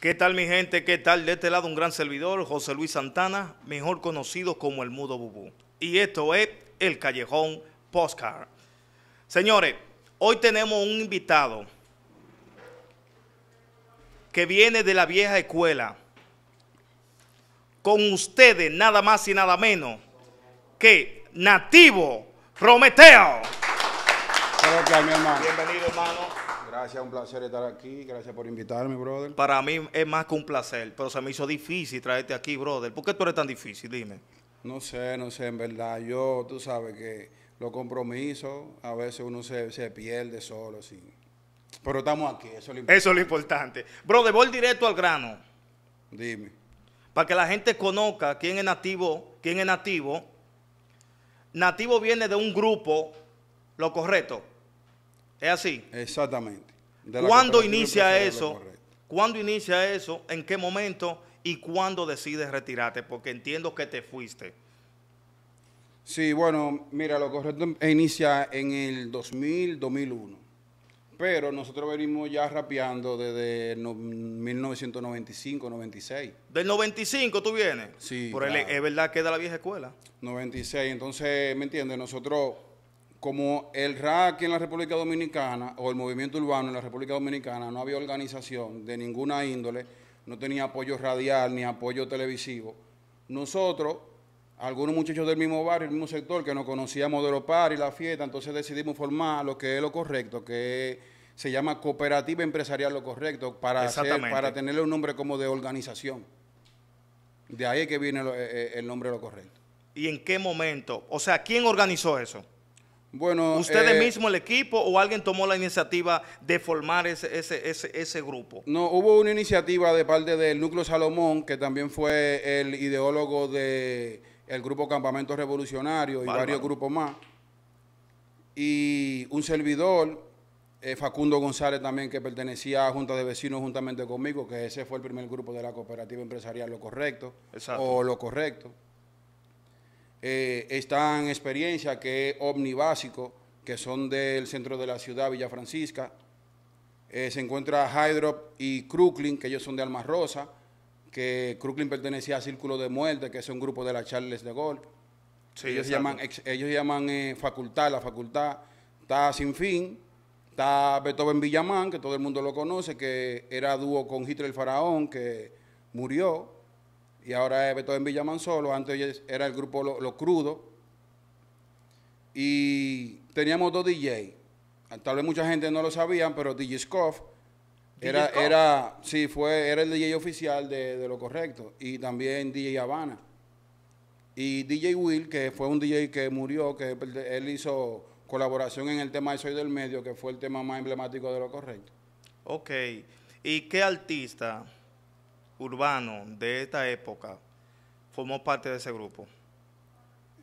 ¿Qué tal mi gente? ¿Qué tal? De este lado un gran servidor, José Luis Santana, mejor conocido como el Mudo Bubú. Y esto es El Callejón Postcard. Señores, hoy tenemos un invitado que viene de la vieja escuela. Con ustedes, nada más y nada menos que Nativo Prometeo. Bienvenido, hermano. Gracias, un placer estar aquí. Gracias por invitarme, brother. Para mí es más que un placer, pero se me hizo difícil traerte aquí, brother. ¿Por qué tú eres tan difícil? Dime. No sé, no sé, en verdad. Yo, tú sabes que los compromisos a veces uno se, se pierde solo, sí. Pero estamos aquí, eso es lo importante. Eso es lo importante. Brother, voy directo al grano. Dime. Para que la gente conozca quién es nativo, quién es nativo. Nativo viene de un grupo, lo correcto. ¿Es así? Exactamente. ¿Cuándo inicia eso? ¿Cuándo inicia eso? ¿En qué momento? ¿Y cuándo decides retirarte? Porque entiendo que te fuiste. Sí, bueno, mira, lo correcto inicia en el 2000-2001. Pero nosotros venimos ya rapeando desde 1995-96. ¿Del 95 tú vienes? Sí. Por el, es verdad que es la vieja escuela. 96, entonces, ¿me entiendes? Nosotros como el RAC en la República Dominicana o el movimiento urbano en la República Dominicana no había organización de ninguna índole, no tenía apoyo radial ni apoyo televisivo, nosotros, algunos muchachos del mismo barrio, del mismo sector, que nos conocíamos de los par y la fiesta, entonces decidimos formar lo que es lo correcto, que se llama Cooperativa Empresarial Lo Correcto, para, para tenerle un nombre como de organización. De ahí es que viene el, eh, eh, el nombre Lo Correcto. ¿Y en qué momento? O sea, ¿quién organizó eso? Bueno, ¿Ustedes eh, mismo el equipo o alguien tomó la iniciativa de formar ese, grupo? No, hubo una iniciativa de parte del Núcleo Salomón, que también fue el ideólogo del grupo Campamento Revolucionario y varios grupos más. Y un servidor, eh, Facundo González también, que pertenecía a Junta de Vecinos juntamente conmigo, que ese fue el primer grupo de la cooperativa empresarial Lo Correcto o Lo Correcto. Eh, están experiencia que es Omnibásico, que son del centro de la ciudad, Villa Francisca. Eh, se encuentra Hydrop y Crooklyn, que ellos son de Alma Rosa, que Crooklyn pertenecía a Círculo de Muerte, que es un grupo de las Charles de Gaulle. ellos, llaman, ellos llaman eh, facultad, la facultad está sin fin. Está Beethoven Villamán, que todo el mundo lo conoce, que era dúo con Hitler el Faraón, que murió y ahora es en en solo, antes era el grupo Lo, Crudo, y teníamos dos DJ. Tal vez mucha gente no lo sabía, pero DJ Scoff era, era, sí, fue, era el DJ oficial de, de, Lo Correcto, y también DJ Habana. Y DJ Will, que fue un DJ que murió, que él hizo colaboración en el tema de Soy del Medio, que fue el tema más emblemático de Lo Correcto. Ok. ¿Y qué artista urbano de esta época formó parte de ese grupo?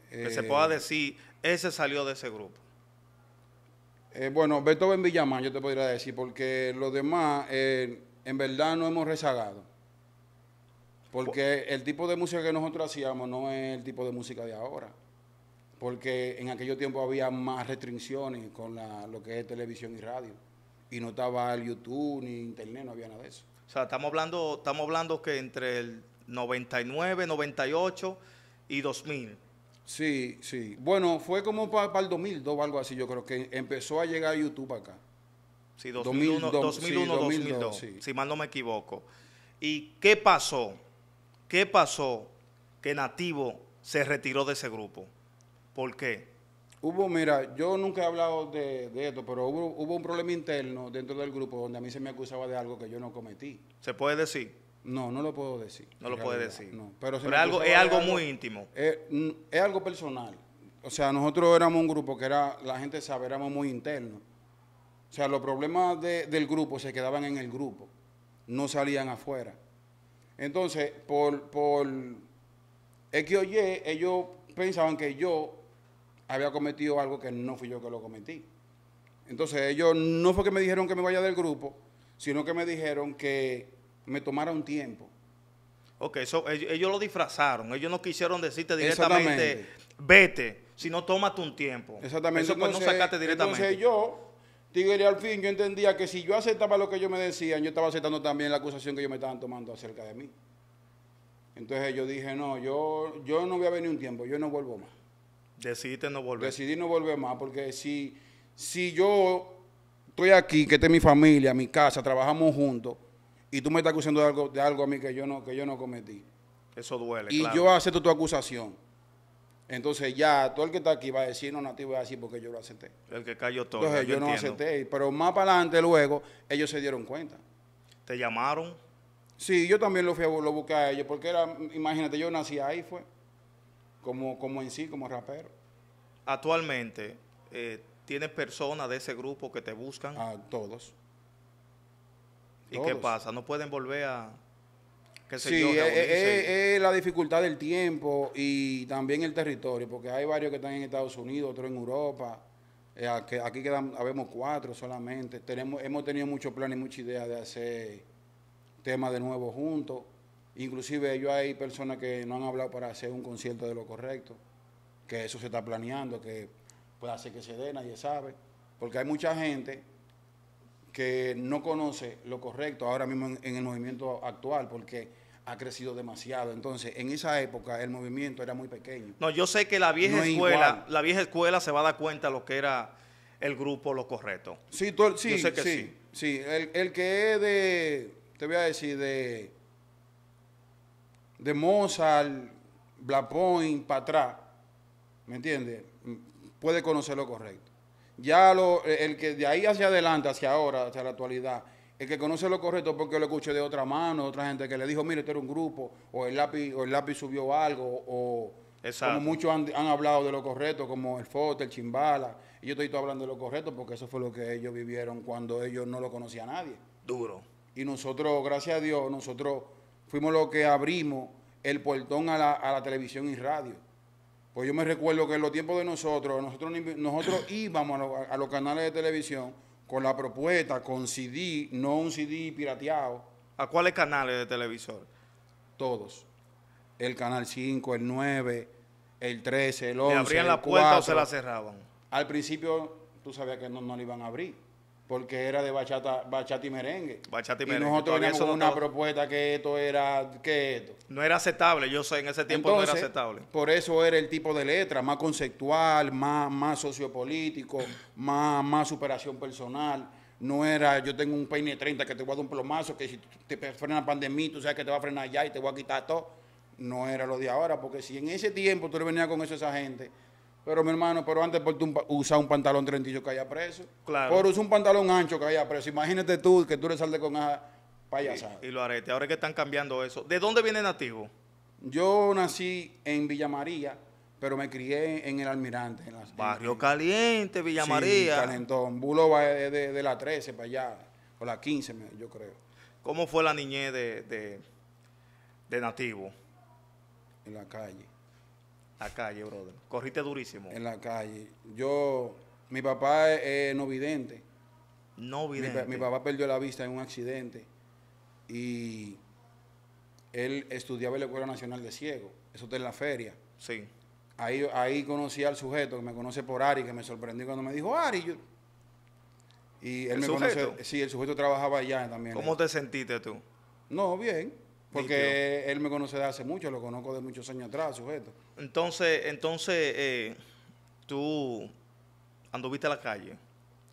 que se eh, pueda decir, ese salió de ese grupo. Bueno, eh, bueno, Beethoven Villamán, yo te podría decir, porque los demás, eh, en verdad, no hemos rezagado. Porque el tipo de música que nosotros hacíamos no es el tipo de música de ahora. Porque en aquellos tiempo había más restricciones con lo que es televisión y radio. Y no estaba el YouTube ni internet, no había nada de eso. O sea, estamos hablando, estamos hablando que entre el 99, 98 y 2000. Sí, sí. Bueno, fue como para, el 2002 o algo así, yo creo que empezó a llegar YouTube acá. Sí, 2001, 2002, si mal no me equivoco. ¿Y qué pasó? ¿Qué pasó que Nativo se retiró de ese grupo? ¿Por qué? Hubo, mira, yo nunca he hablado de, esto, pero hubo, un problema interno dentro del grupo donde a mí se me acusaba de algo que yo no cometí. ¿Se puede decir? No, no lo puedo decir. No lo puede decir. Pero, algo, es algo muy íntimo. Eh, es, algo personal. O sea, nosotros éramos un grupo que era, la gente sabe, éramos muy internos. O sea, los problemas del grupo se quedaban en el grupo, no salían afuera. Entonces, por, por X o Y, ellos pensaban que yo había cometido algo que no fui yo que lo cometí. Entonces ellos no fue que me dijeron que me vaya del grupo, sino que me dijeron que me tomara un tiempo. Ok, eso ellos, lo disfrazaron, ellos no quisieron decirte directamente, vete, sino tómate un tiempo. Exactamente. Eso no sacaste directamente. Entonces yo, tigre, al fin yo entendía que si yo aceptaba lo que ellos me decían, yo estaba aceptando también la acusación que ellos me estaban tomando acerca de mí. Entonces yo dije, no, yo, yo no voy a venir un tiempo, yo no vuelvo más. Decidiste no volver. Decidí no volver más porque si, si yo estoy aquí, que esta es mi familia, mi casa, trabajamos juntos, y tú me estás acusando de algo, de algo a mí que yo no, que yo no cometí. Eso duele. Y yo acepto tu acusación. Entonces ya todo el que está aquí va a decir, no, nativo voy a decir porque yo lo acepté. El que cayó todo. Entonces yo, no acepté. Pero más para adelante luego ellos se dieron cuenta. ¿Te llamaron? Sí, yo también lo fui a lo busqué a ellos porque era, imagínate, yo nací ahí fue como, como en sí, como rapero. Actualmente, eh, ¿tienes personas de ese grupo que te buscan? A ah, todos. ¿Y qué pasa? ¿No pueden volver a...? sí, es, eh, eh, la dificultad del tiempo y también el territorio, porque hay varios que están en Estados Unidos, otros en Europa, aquí, quedan, habemos cuatro solamente. Tenemos, hemos tenido muchos planes y muchas ideas de hacer temas de nuevo juntos, Inclusive yo hay personas que no han hablado para hacer un concierto de lo correcto, que eso se está planeando, que puede hacer que se dé, nadie sabe, porque hay mucha gente que no conoce lo correcto ahora mismo en, el movimiento actual, porque ha crecido demasiado. Entonces, en esa época el movimiento era muy pequeño. No, yo sé que la vieja escuela, la vieja escuela se va a dar cuenta de lo que era el grupo lo correcto. Sí, tú, sí, yo sé que sí, sí. El, el, que es de, te voy a decir, de de Mozart, Point, para atrás, ¿me entiendes? Puede conocer lo correcto. Ya eh, el que de ahí hacia adelante, hacia ahora, hacia la actualidad, el que conoce lo correcto porque lo escuché de otra mano, de otra gente que le dijo, mire, esto era un grupo, o el lápiz, o el lápiz subió algo, o como muchos han, hablado de lo correcto, como el Foto, el Chimbala. Y yo estoy todo hablando de lo correcto porque eso fue lo que ellos vivieron cuando ellos no lo conocía a nadie. Duro. Y nosotros, gracias a Dios, nosotros fuimos los que abrimos el portón a la, televisión y radio. Pues yo me recuerdo que en los tiempos de nosotros, nosotros, nosotros íbamos a, a los canales de televisión con la propuesta, con CD, no un CD pirateado. ¿A cuáles canales de televisor? Todos. El canal 5, el 9, el 13, el 11. ¿Le abrían la puerta o se la cerraban? Al principio tú sabías que no, no le iban a abrir porque era de bachata, bachata y merengue. y, nosotros teníamos una propuesta que esto era, que esto. No era aceptable, yo sé, en ese tiempo no era aceptable. Por eso era el tipo de letra, más conceptual, más, más sociopolítico, más, más superación personal. No era, yo tengo un peine 30 que te voy a dar un plomazo, que si te frena la pandemia, tú sabes que te va a frenar ya y te voy a quitar todo. No era lo de ahora, porque si en ese tiempo tú le venías con eso a esa gente, pero mi hermano, pero antes por un pantalón trentillo que haya preso. Claro. Por usar un pantalón ancho que haya preso. Imagínate tú que tú le saldes con esa payasada. Y, lo arete, ahora que están cambiando eso. ¿De dónde viene nativo? Yo nací en Villa María, pero me crié en el Almirante. En las, Barrio Caliente, Villa sí, María. Calentón. Bulo de, de, la 13 para allá, o la 15, yo creo. ¿Cómo fue la niñez de, de nativo? En la calle la calle, brother. Corriste durísimo. En la calle. Yo, mi papá es novidente no vidente. No vidente. Mi, papá perdió la vista en un accidente y él estudiaba en la Escuela Nacional de Ciegos. Eso está en la feria. Sí. Ahí, ahí conocí al sujeto que me conoce por Ari, que me sorprendió cuando me dijo, Ari, yo... Y él ¿El me sujeto? Sí, el sujeto trabajaba allá también. ¿Cómo te sentiste tú? No, bien. Porque él me conoce de hace mucho, lo conozco de muchos años atrás, sujeto. Entonces, entonces eh, tú anduviste a la calle.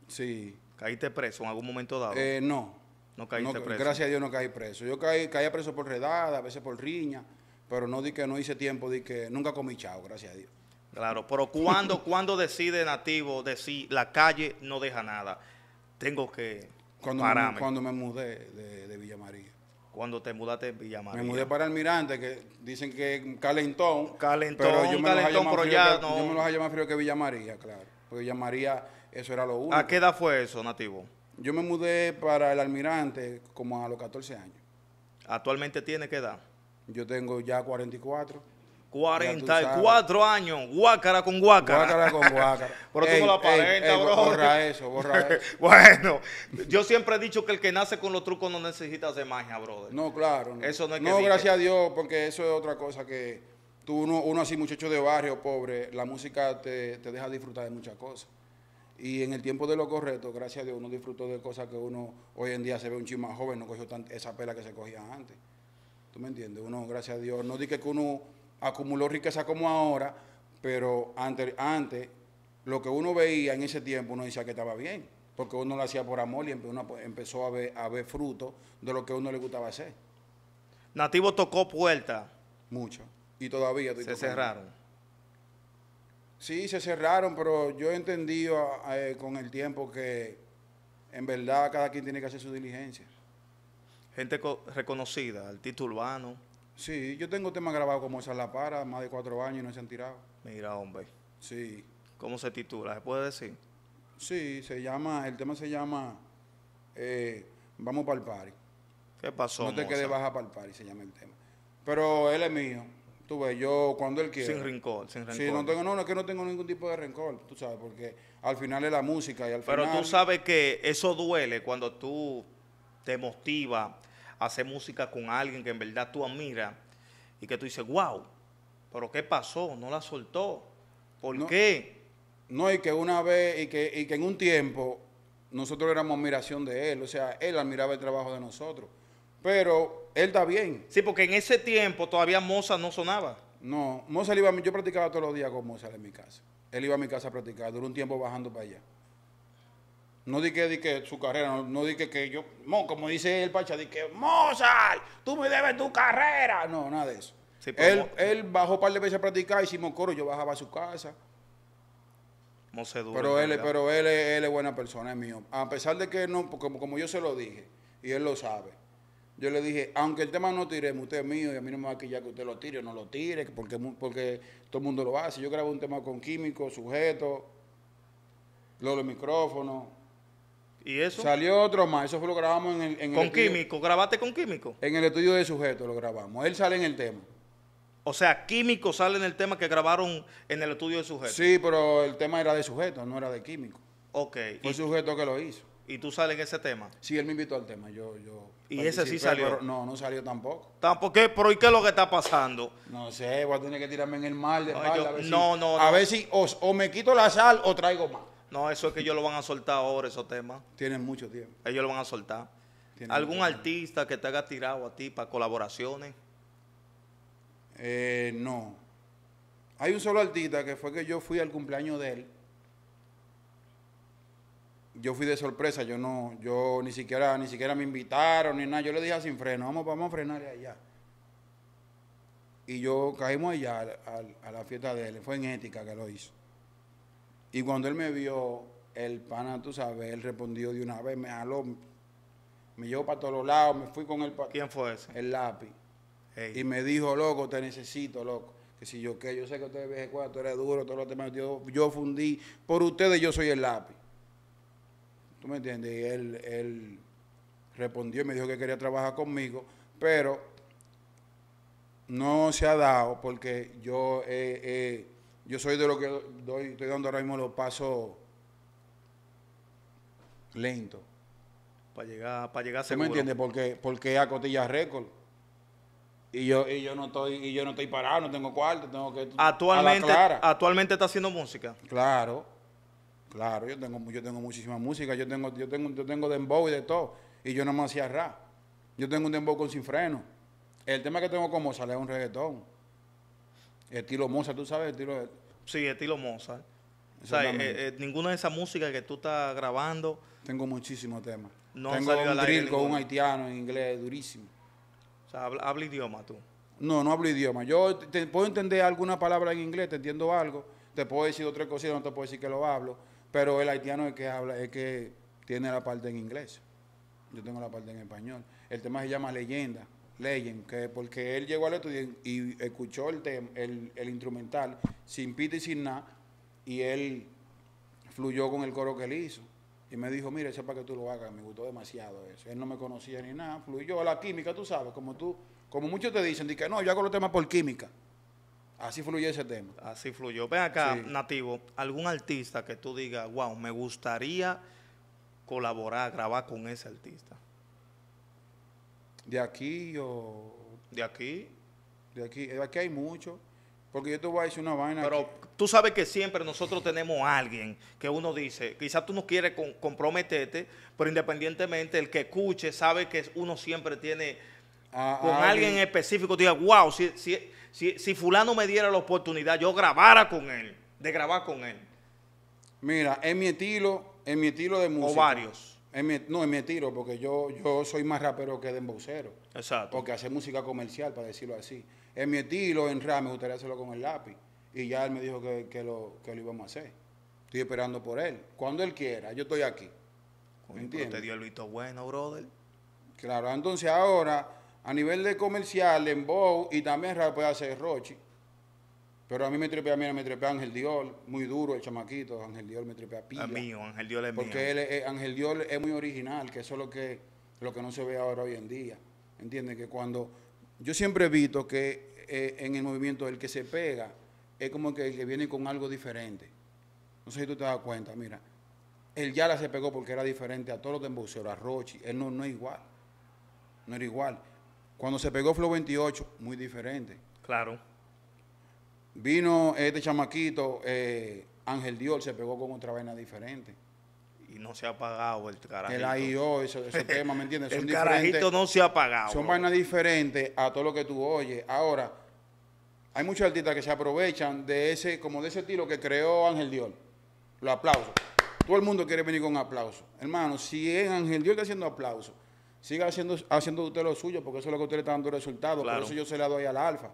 Sí. ¿Caíste preso en algún momento dado? Eh, no. No caíste preso. Gracias a Dios no caí preso. Yo caí, caía preso por redada, a veces por riña, pero no di que no hice tiempo, di que nunca comí chao, gracias a Dios. Claro, pero cuando, cuando decide Nativo decir la calle no deja nada, tengo que cuando pararme. cuando me mudé de, de Villa María cuando te mudaste a Villa María. Me mudé para Almirante, que dicen que calentón. Calentón, pero yo me calentón, Yo me los hallé más frío que Villa claro. Porque Villa eso era lo único. ¿A qué edad fue eso, nativo? Yo me mudé para el Almirante como a los 14 años. ¿Actualmente tiene qué edad? Yo tengo ya 44. 44 años, guácara con guácara. Guácara con guácara. Pero tú no la aparentas, eh, bro. Borra eso, borra eso. bueno, yo siempre he dicho que el que nace con los trucos no necesita hacer magia, brother. No, claro. Eso no es No, gracias a Dios, porque eso es otra cosa que tú, uno, uno así, muchacho de barrio, pobre, la música te, deja disfrutar de muchas cosas. Y en el tiempo de lo correcto, gracias a Dios, uno disfrutó de cosas que uno hoy en día se ve un chisme más joven, no cogió esa pela que se cogía antes. ¿Tú me entiendes? Uno, gracias a Dios, no dije que uno acumuló riqueza como ahora, pero antes, lo que uno veía en ese tiempo uno decía que estaba bien, porque uno lo hacía por amor y uno empezó a ver, a fruto de lo que uno le gustaba hacer. Nativo tocó puerta Mucho. Y todavía se cerraron. Sí, se cerraron, pero yo he entendido eh, con el tiempo que en verdad cada quien tiene que hacer su diligencia. Gente reconocida, artista urbano. Sí, yo tengo temas grabados como esa La Para, más de cuatro años y no se han tirado. Mira, hombre. Sí. ¿Cómo se titula? ¿Se puede decir? Sí, se llama, el tema se llama eh, Vamos para el party. ¿Qué pasó? No te quedes baja para el party, se llama el tema. Pero él es mío. Tú ves, yo cuando él quiere. Sin rincón, sin rencor. Sí, no tengo, no, es que no tengo ningún tipo de rencor, tú sabes, porque al final es la música y al final. Pero tú sabes que eso duele cuando tú te motivas hacer música con alguien que en verdad tú admiras y que tú dices, wow, pero ¿qué pasó? No la soltó. ¿Por qué? No, y que una vez, y que, y que en un tiempo nosotros éramos admiración de él, o sea, él admiraba el trabajo de nosotros. Pero él está bien. Sí, porque en ese tiempo todavía Moza no sonaba. No, Moza iba, yo practicaba todos los días con Mozart en mi casa. Él iba a mi casa a practicar, duró un tiempo bajando para allá. No di que, di que su carrera, no, di que, yo, como dice el Pacha, di que Mozart, tú me debes tu carrera. No, nada de eso. Pues, él, él, bajó un par de veces a practicar, y hicimos coro, yo bajaba a su casa. pero él, pero él, es buena persona, es mío. A pesar de que no, como yo se lo dije, y él lo sabe, yo le dije, aunque el tema no tiremos, usted es mío, y a mí no me va a quitar que usted lo tire, no lo tire, porque, porque todo el mundo lo hace. Yo grabo un tema con químicos, sujetos, los micrófonos ¿Y eso? Salió otro más, eso fue lo grabamos en el... ¿Con químico? ¿Grabaste con químico? En el estudio de sujeto lo grabamos, él sale en el tema. O sea, químico sale en el tema que grabaron en el estudio de sujeto. Sí, pero el tema era de sujeto, no era de químico. Ok. Fue sujeto que lo hizo. ¿Y tú sales en ese tema? Sí, él me invitó al tema, yo... yo ¿Y ese sí salió? no, no salió tampoco. ¿Tampoco? ¿Qué? ¿Pero y qué es lo que está pasando? No sé, voy a que tirarme en el mar de mal, a ver no, si, no, no. A ver si o me quito la sal o traigo más. No, eso es que ellos lo van a soltar ahora, esos temas. Tienen mucho tiempo. Ellos lo van a soltar. ¿Algún artista que te haga tirado a ti para colaboraciones? Eh, no. Hay un solo artista que fue que yo fui al cumpleaños de él. Yo fui de sorpresa, yo no, yo ni siquiera, ni siquiera me invitaron ni nada. Yo le dije sin freno, vamos, vamos a frenar allá. Y yo caímos allá a la fiesta de él. Fue en ética que lo hizo. Y cuando él me vio, el pana, tú sabes, él respondió de una vez, me jaló, me llevó para todos lados, me fui con el... ¿Quién fue ese? El lápiz. Y me dijo, loco, te necesito, loco. Que si yo qué, yo sé que ustedes es cuatro, tú eres duro, todos los temas yo, fundí, por ustedes yo soy el lápiz. ¿Tú me entiendes? Y él, respondió y me dijo que quería trabajar conmigo, pero no se ha dado porque yo he... Yo soy de lo que doy, estoy dando ahora mismo los pasos lento. Para llegar, para llegar seguro. ¿Tú me entiendes? Porque, porque a cotilla récord. Y yo, y yo no estoy, y yo no estoy parado, no tengo cuarto, tengo que actualmente, actualmente está haciendo música. Claro, claro, yo tengo, yo tengo muchísima música, yo tengo, yo tengo, yo tengo dembow y de todo. Y yo no me hacía rap. Yo tengo un dembow con sin freno. El tema que tengo como sale es un reggaetón. Estilo Mozart, ¿tú sabes? Estilo... Sí, estilo Mozart. O sea, eh, eh, ninguna de esas músicas que tú estás grabando. Tengo muchísimos temas. Tengo un drill con un haitiano en inglés durísimo. O sea, habla, idioma tú. No, no hablo idioma. Yo puedo entender alguna palabra en inglés, te entiendo algo. Te puedo decir tres cosa, no te puedo decir que lo hablo. Pero el haitiano es que habla, es que tiene la parte en inglés. Yo tengo la parte en español. El tema se llama Leyenda leyen que porque él llegó al estudio y escuchó el, tema, el, instrumental sin pita y sin nada, y él fluyó con el coro que él hizo. Y me dijo, mira, para que tú lo hagas, me gustó demasiado eso. Él no me conocía ni nada, fluyó la química, tú sabes, como tú, como muchos te dicen, dice, que no, yo hago los temas por química. Así fluyó ese tema. Así fluyó. Ven acá, Nativo, algún artista que tú digas, wow, me gustaría colaborar, grabar con ese artista. De aquí o... De aquí. De aquí. De aquí hay mucho. Porque yo te voy a decir una vaina. Pero tú sabes que siempre nosotros tenemos a alguien que uno dice, quizás tú no quieres comprometerte, pero independientemente el que escuche sabe que uno siempre tiene con alguien, específico. Diga, wow, si, si, si, fulano me diera la oportunidad, yo grabara con él, de grabar con él. Mira, es mi estilo, es mi estilo de música. O varios no, mi tiro, porque yo, yo soy más rapero que dembocero. Exacto. Porque hace música comercial, para decirlo así. En mi estilo, en rap, me gustaría hacerlo con el lápiz. Y ya él me dijo que, lo, lo íbamos a hacer. Estoy esperando por él. Cuando él quiera, yo estoy aquí. ¿Me entiendes? Te dio el bueno, brother. Claro, entonces ahora, a nivel de comercial, en Bow y también rap, puede hacer Rochi. Pero a mí me trepea, mira, me tripea Ángel Diol, muy duro el chamaquito, Ángel Diol me tripea Pío. A mí, Ángel Diol es Porque mío. Él eh, Ángel Diol es muy original, que eso es lo que, lo que no se ve ahora hoy en día. ¿Entiendes? Que cuando, yo siempre he visto que eh, en el movimiento el que se pega es como que el que viene con algo diferente. No sé si tú te das cuenta, mira, él ya la se pegó porque era diferente a todos los de demboceros, a Rochi, él no, no es igual, no era igual. Cuando se pegó Flow 28, muy diferente. Claro. Vino este chamaquito, eh, Ángel Dior, se pegó con otra vaina diferente. Y no se ha apagado el carajito. Oh, el AIO, ese, tema, ¿me entiendes? el carajito no se ha apagado. Son vainas diferentes a todo lo que tú oyes. Ahora, hay muchos artistas que se aprovechan de ese, como de ese estilo que creó Ángel Dior. lo aplausos. Todo el mundo quiere venir con aplauso Hermano, si es Ángel Dior que haciendo aplauso siga haciendo, haciendo usted lo suyo, porque eso es lo que usted le está dando resultados. Por eso yo se la doy a la alfa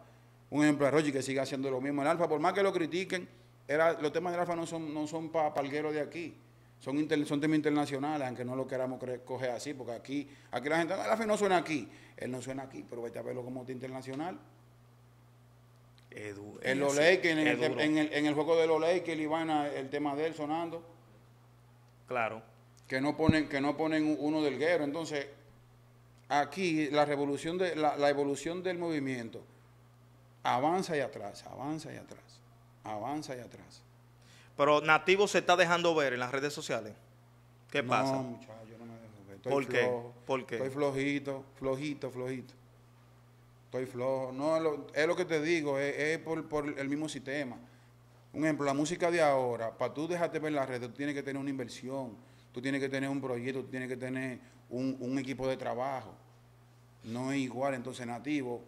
un ejemplo de Rochi que sigue haciendo lo mismo. El Alfa, por más que lo critiquen, era, los temas del Alfa no son, no son para palguero de aquí. Son, temas internacionales, aunque no lo queramos coger así, porque aquí, aquí la gente, Alfa no suena aquí. Él no suena aquí, pero vete a verlo como internacional. en los Lakers, en, el, en, el, en el juego de los el tema de él sonando. Claro. Que no ponen, que no ponen uno del guero. Entonces, aquí la revolución de, la, la evolución del movimiento avanza y atrás, avanza y atrás, avanza y atrás. Pero Nativo se está dejando ver en las redes sociales. ¿Qué pasa? No, muchacho, no me dejo ver. ¿Por, qué? Estoy flojito, flojito, flojito. Estoy flojo. No, es lo, que te digo, es, por, el mismo sistema. Un ejemplo, la música de ahora, para tú dejarte ver en las redes, tú tienes que tener una inversión, tú tienes que tener un proyecto, tú tienes que tener un, un equipo de trabajo. No es igual, entonces Nativo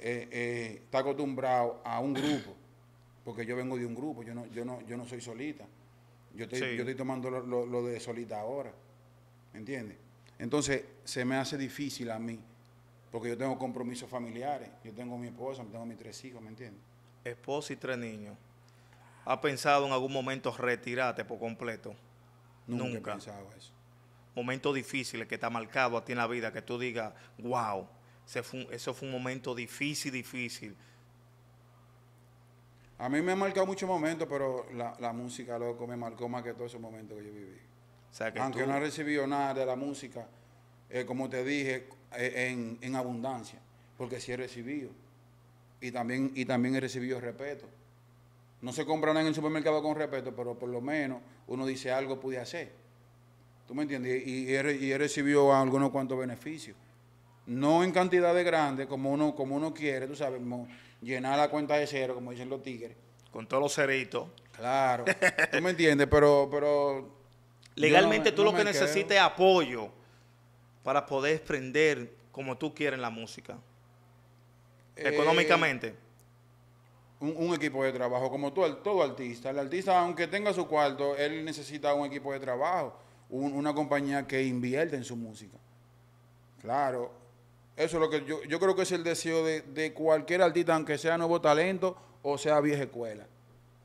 eh, eh, está acostumbrado a un grupo, porque yo vengo de un grupo, yo no, yo no, yo no soy solita. Yo estoy, yo estoy tomando lo, de solita ahora, ¿Me ¿entiendes? Entonces se me hace difícil a mí, porque yo tengo compromisos familiares, yo tengo mi esposa, tengo mis tres hijos, ¿me entiendes? Esposa y tres niños. ¿ha pensado en algún momento retirarte por completo? Nunca, Nunca. he pensado eso. Momentos difíciles que está marcado a ti en la vida, que tú digas, wow, eso fue un momento difícil, difícil. A mí me ha marcado muchos momentos, pero la, música, loco, me marcó más que todos esos momentos que yo viví. Aunque no he recibido nada de la música, eh, como te dije, eh, en, abundancia, porque sí he recibido. Y también, y también he recibido respeto. No se compra nada en el supermercado con respeto, pero por lo menos uno dice algo pude hacer. ¿Tú me entiendes? Y, y, he, y he recibido algunos cuantos beneficios no en cantidades grandes como uno, como uno quiere, tú sabes, llenar la cuenta de cero, como dicen los tigres. Con todos los ceritos. Claro, tú me entiendes, pero... pero Legalmente tú lo que necesitas es apoyo para poder prender como tú quieres la música. Eh, Económicamente. Un, un, equipo de trabajo, como todo, todo artista. El artista, aunque tenga su cuarto, él necesita un equipo de trabajo, una compañía que invierta en su música. Claro, eso es lo que yo, yo creo que es el deseo de, cualquier artista, aunque sea nuevo talento o sea vieja escuela.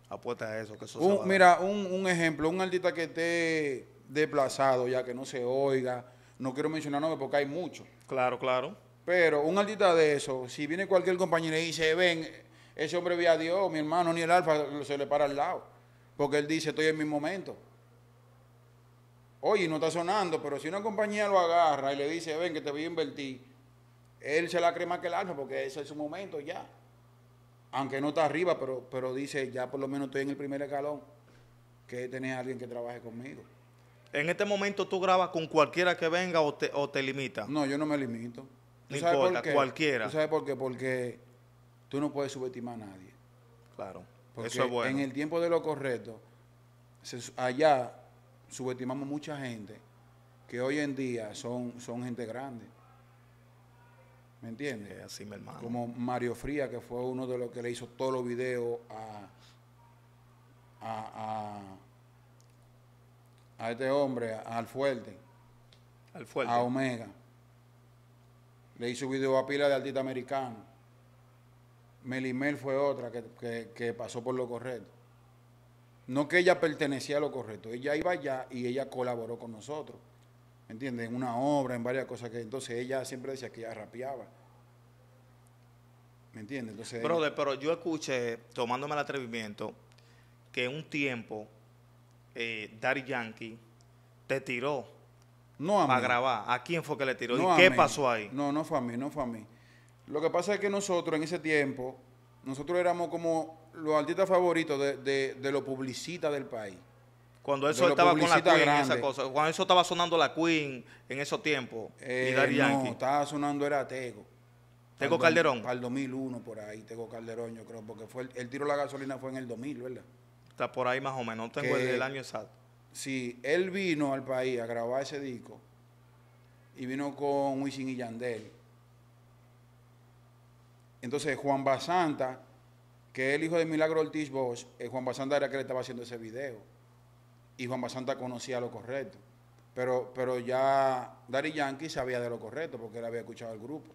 Apuesta a eso, que eso Mira, un, ejemplo, un artista que esté desplazado ya, que no se oiga, no quiero mencionar nombres porque hay muchos. Claro, claro. Pero un artista de eso, si viene cualquier compañero y dice, ven, ese hombre vi a Dios, mi hermano, ni el alfa, se le para al lado. Porque él dice, estoy en mi momento. Oye, no está sonando, pero si una compañía lo agarra y le dice, ven, que te voy a invertir él se la cree más que el arma porque ese es su momento ya. Aunque no está arriba, pero, pero dice, ya por lo menos estoy en el primer escalón, que tenés a alguien que trabaje conmigo. ¿En este momento tú grabas con cualquiera que venga o te, o te limita? No, yo no me limito. No importa, cualquiera. ¿Tú sabes por qué? Porque tú no puedes subestimar a nadie. Claro, eso es bueno. en el tiempo de lo correcto, allá subestimamos mucha gente que hoy en día son, son gente grande. ¿Me entiendes? así, hermano. Como Mario Fría, que fue uno de los que le hizo todos los videos a, este hombre, al fuerte. Al fuerte. A Omega. Le hizo video a pila de artista americano. Melimel fue otra que, que pasó por lo correcto. No que ella pertenecía a lo correcto, ella iba allá y ella colaboró con nosotros. ¿Me ¿entiendes? En una obra, en varias cosas que entonces ella siempre decía que ella rapeaba. ¿Me entiendes? Entonces, pero yo escuché, tomándome el atrevimiento, que un tiempo eh, Yankee te tiró no a para grabar. ¿A quién fue que le tiró? ¿Y qué pasó ahí? No, no fue a mí, no fue a mí. Lo que pasa es que nosotros en ese tiempo, nosotros éramos como los artistas favoritos de, de, de los publicistas del país cuando eso estaba con la Queen, esa cosa, cuando eso estaba sonando la Queen en esos tiempos, eh, no, estaba sonando era Tego. Tego Calderón. Para el 2001 por ahí, Tego Calderón, yo creo, porque fue el, tiro de la gasolina fue en el 2000, ¿verdad? Está por ahí más o menos, no tengo el año exacto. Sí, él vino al país a grabar ese disco y vino con Wisin y Yandel. Entonces Juan Basanta, que es el hijo de Milagro Ortiz Bosch, eh, Juan Basanta era el que le estaba haciendo ese video y Juan Basanta conocía lo correcto. Pero, pero ya Dari Yankee sabía de lo correcto porque él había escuchado el grupo.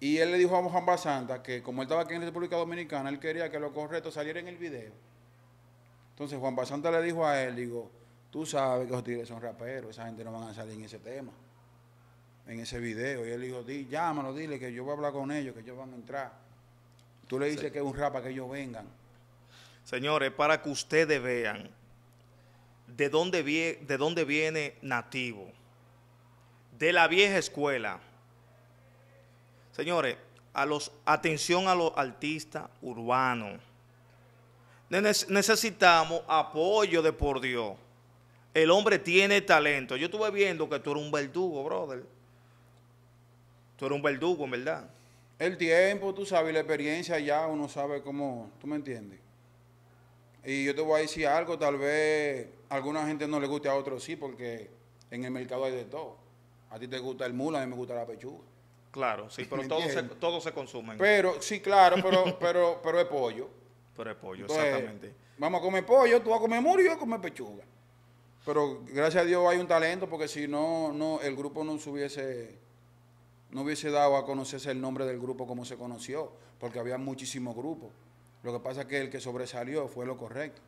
Y él le dijo a Juan Basanta que como él estaba aquí en la República Dominicana, él quería que lo correcto saliera en el video. Entonces Juan Basanta le dijo a él, digo, tú sabes que los tigres son raperos, esa gente no van a salir en ese tema, en ese video. Y él dijo, llámalo, dile que yo voy a hablar con ellos, que ellos van a entrar. Tú le dices que es un rapa que ellos vengan. Señores, para que ustedes vean de dónde, de dónde viene nativo, de la vieja escuela. Señores, a los, atención a los artistas urbanos. necesitamos apoyo de por Dios. El hombre tiene talento. Yo estuve viendo que tú eres un verdugo, brother. Tú eres un verdugo, en verdad. El tiempo, tú sabes, la experiencia ya uno sabe cómo, tú me entiendes. Y yo te voy a decir algo, tal vez a alguna gente no le guste, a otros sí, porque en el mercado hay de todo. A ti te gusta el mula, a mí me gusta la pechuga. Claro, sí, pero todo se, todo se consumen. Pero, sí, claro, pero, pero, pero es pollo. Pero es pollo, exactamente. Vamos a comer pollo, tú vas a comer muro y yo voy a comer pechuga. Pero gracias a Dios hay un talento, porque si no, no, el grupo no se hubiese, no hubiese dado a conocerse el nombre del grupo como se conoció, porque había muchísimos grupos. Lo que pasa es que el que sobresalió fue lo correcto.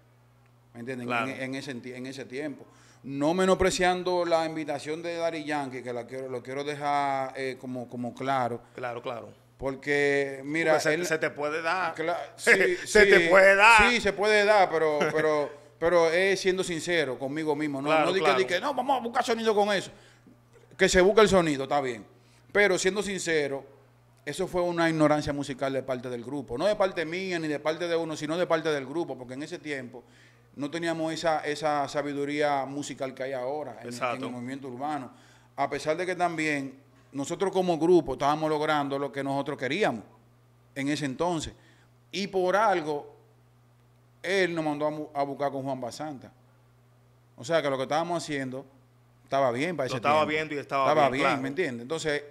¿Me entienden? En, ese, en ese tiempo. No menospreciando la invitación de Dari Yankee, que lo quiero dejar eh, como, como claro. Claro, claro. Porque, mira. se, te puede dar. se te puede dar. Sí, se puede dar, pero, pero, pero es siendo sincero conmigo mismo. No, dije que no, vamos a buscar sonido con eso. Que se busque el sonido, está bien. Pero siendo sincero, eso fue una ignorancia musical de parte del grupo. No de parte mía ni de parte de uno, sino de parte del grupo, porque en ese tiempo no teníamos esa, esa sabiduría musical que hay ahora en, el movimiento urbano. A pesar de que también nosotros como grupo estábamos logrando lo que nosotros queríamos en ese entonces. Y por algo, él nos mandó a, buscar con Juan Basanta. O sea que lo que estábamos haciendo estaba bien para ese estaba viendo y estaba, bien. Estaba bien, ¿me entiendes? Entonces,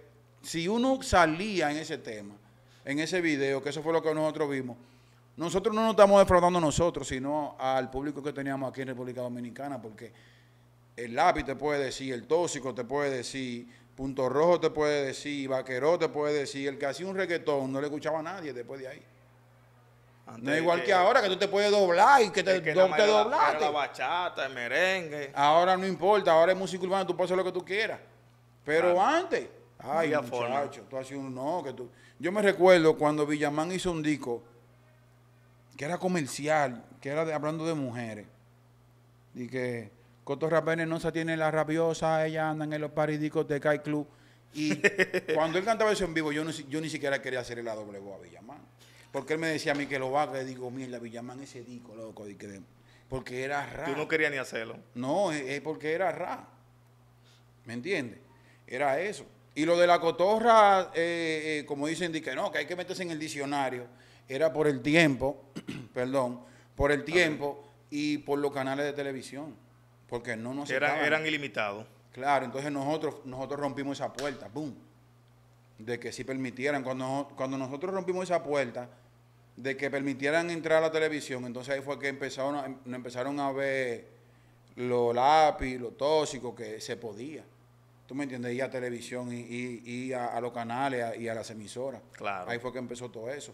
si uno salía en ese tema, en ese video, que eso fue lo que nosotros vimos, nosotros no nos estamos defraudando nosotros, sino al público que teníamos aquí en República Dominicana, porque el lápiz te puede decir, el tóxico te puede decir, Punto Rojo te puede decir, Vaqueró te puede decir, el que hacía un reggaetón no le escuchaba a nadie después de ahí. no es igual que, ahora que tú te puedes doblar y que te, doblaste. La, bachata, el merengue. Ahora no importa, ahora es música urbana, tú puedes hacer lo que tú quieras. Pero antes, Ay, no tú has sido un no. Que Yo me recuerdo cuando Villamán hizo un disco que era comercial, que era hablando de mujeres. Y que no se tiene la rabiosa, ellas andan en los paris de Kai club. Y cuando él cantaba eso en vivo, yo, yo ni siquiera quería hacer el doble a Villamán. Porque él me decía a mí que lo vaga, y digo, mierda, Villamán ese disco, loco, que porque era ra. Tú no querías ni hacerlo. No, es, porque era ra. ¿Me entiendes? Era eso. Y lo de la cotorra, eh, eh, como dicen, que no, que hay que meterse en el diccionario, era por el tiempo, perdón, por el tiempo y por los canales de televisión, porque no nos eran ilimitados. Claro, entonces nosotros, nosotros rompimos esa puerta, boom, de que sí permitieran. Cuando, cuando nosotros rompimos esa puerta, de que permitieran entrar a la televisión, entonces ahí fue que empezaron, em, empezaron a ver lo lápiz, lo tóxico, que se podía. ¿Tú me entiendes? Y a televisión y, a, los canales y a las emisoras. Claro. Ahí fue que empezó todo eso.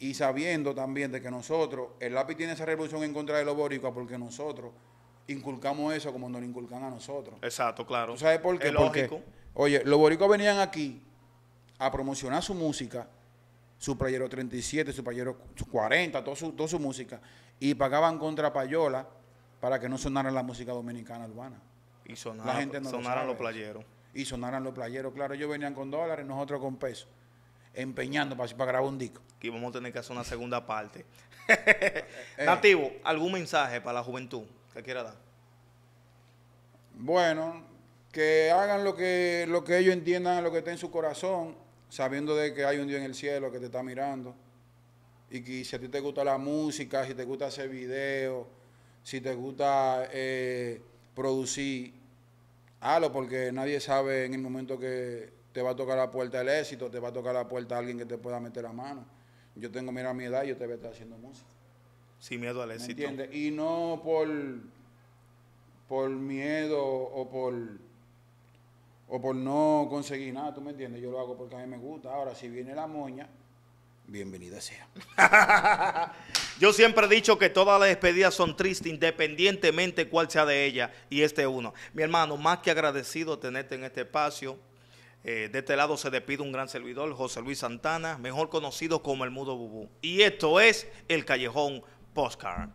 Y sabiendo también de que nosotros, el lápiz tiene esa revolución en contra de los porque nosotros inculcamos eso como nos lo inculcan a nosotros. Exacto, claro. sabes por qué? Es lógico. oye, los venían aquí a promocionar su música, su playero 37, su playero 40, toda su, toda su música, y pagaban contra payola para que no sonara la música dominicana urbana. Y sonaran los playeros. Y sonaran los playeros, claro, ellos venían con dólares, nosotros con pesos, empeñando para, para grabar un disco. Que vamos a tener que hacer una segunda parte. Eh. Nativo, ¿algún mensaje para la juventud que quiera dar? Bueno, que hagan lo que, lo que ellos entiendan, lo que está en su corazón, sabiendo de que hay un Dios en el cielo que te está mirando. Y que si a ti te gusta la música, si te gusta hacer videos, si te gusta eh, producir algo, porque nadie sabe en el momento que te va a tocar la puerta el éxito, te va a tocar la puerta alguien que te pueda meter la mano. Yo tengo, mira, mi edad, yo te voy a estar haciendo música. Sin miedo al éxito. Y no por, por miedo o por, o por no conseguir nada, ¿tú me entiendes? Yo lo hago porque a mí me gusta. Ahora, si viene la moña, Bienvenida sea. Yo siempre he dicho que todas las despedidas son tristes, independientemente cuál sea de ella y este es uno. Mi hermano, más que agradecido tenerte en este espacio. Eh, de este lado se despide un gran servidor, José Luis Santana, mejor conocido como el Mudo Bubú. Y esto es El Callejón Postcard.